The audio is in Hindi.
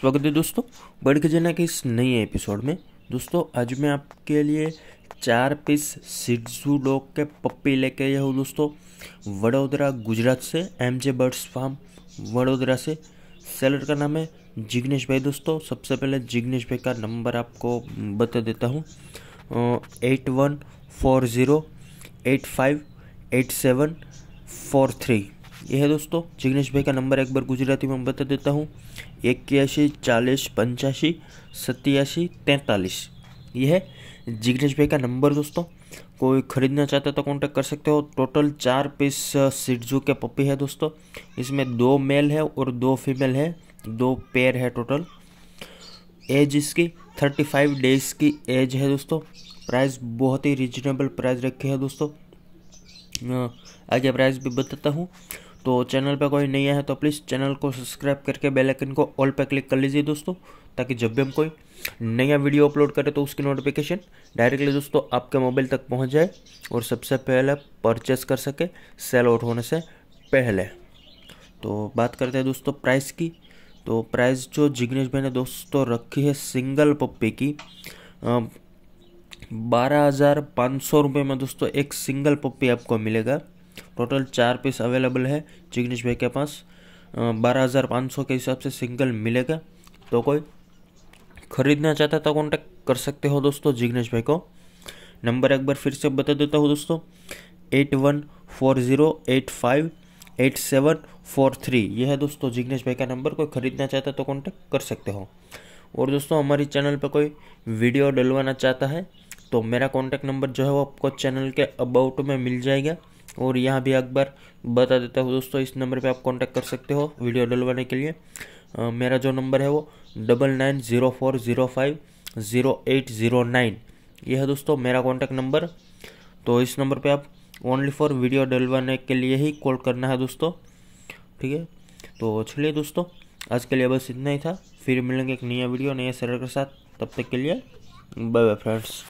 स्वागत है दोस्तों बड़ के जना के इस नए एपिसोड में दोस्तों आज मैं आपके लिए चार पीस सिडजू डॉग के पप्पी लेके आया हूँ दोस्तों वडोदरा गुजरात से M J birds farm Vadodara से सेलर का नाम है जिग्नेश भाई दोस्तों सबसे पहले जिग्नेश भाई का नंबर आपको बता देता हूँ eight one four zero eight five eight seven four three ये है दोस्तों जिग्नेश भाई का नंबर एक बार गुजराती में बता देता हूँ इक्यासी चालीस पंचासी सत्यासी तैंतालीस ये है जिग्नेश भाई का नंबर दोस्तों कोई ख़रीदना चाहता है तो कांटेक्ट कर सकते हो टोटल चार पीस सिडजू uh, के पपी है दोस्तों इसमें दो मेल है और दो फीमेल है दो पेयर है टोटल एज इसकी थर्टी फाइव डेज़ की एज है दोस्तों प्राइस बहुत ही रिजनेबल प्राइस रखे है दोस्तों uh, आगे प्राइस भी बताता हूँ तो चैनल पर कोई नहीं आया तो प्लीज़ चैनल को सब्सक्राइब करके बेल आइकन को ऑल पर क्लिक कर लीजिए दोस्तों ताकि जब भी हम कोई नया वीडियो अपलोड करें तो उसकी नोटिफिकेशन डायरेक्टली दोस्तों आपके मोबाइल तक पहुंच जाए और सबसे पहले परचेस कर सके सेल आउट होने से पहले तो बात करते हैं दोस्तों प्राइस की तो प्राइस जो जिग्नेश भाई ने दोस्तों रखी है सिंगल पप्पी की बारह हज़ार पाँच सौ रुपये में दोस्तों एक सिंगल पप्पी आपको मिलेगा टोटल चार पीस अवेलेबल है जिग्नेश भाई के पास बारह हज़ार पाँच सौ के हिसाब से सिंगल मिलेगा तो कोई खरीदना चाहता है तो कॉन्टैक्ट कर सकते हो दोस्तों जिग्नेश भाई को नंबर एक बार फिर से बता देता हूँ दोस्तों eight one four zero eight five eight seven four three ये है दोस्तों जिग्नेश भाई का नंबर कोई ख़रीदना चाहता है तो कॉन्टैक्ट कर सकते हो और दोस्तों हमारी चैनल पर कोई वीडियो डलवाना चाहता है तो मेरा कॉन्टैक्ट नंबर जो है वो आपको चैनल के अबाउट में मिल जाएगा और यहाँ भी अखबार बता देता हूँ दोस्तों इस नंबर पे आप कांटेक्ट कर सकते हो वीडियो डलवाने के लिए आ, मेरा जो नंबर है वो double nine zero four zero five zero eight zero nine ये है दोस्तों मेरा कॉन्टैक्ट नंबर तो इस नंबर पे आप ओनली फॉर वीडियो डलवाने के लिए ही कॉल करना है दोस्तों ठीक है तो चलिए दोस्तों आज के लिए बस इतना ही था फिर मिलेंगे एक नया वीडियो नया सर के साथ तब तक के लिए बाय बाय फ्रेंड्स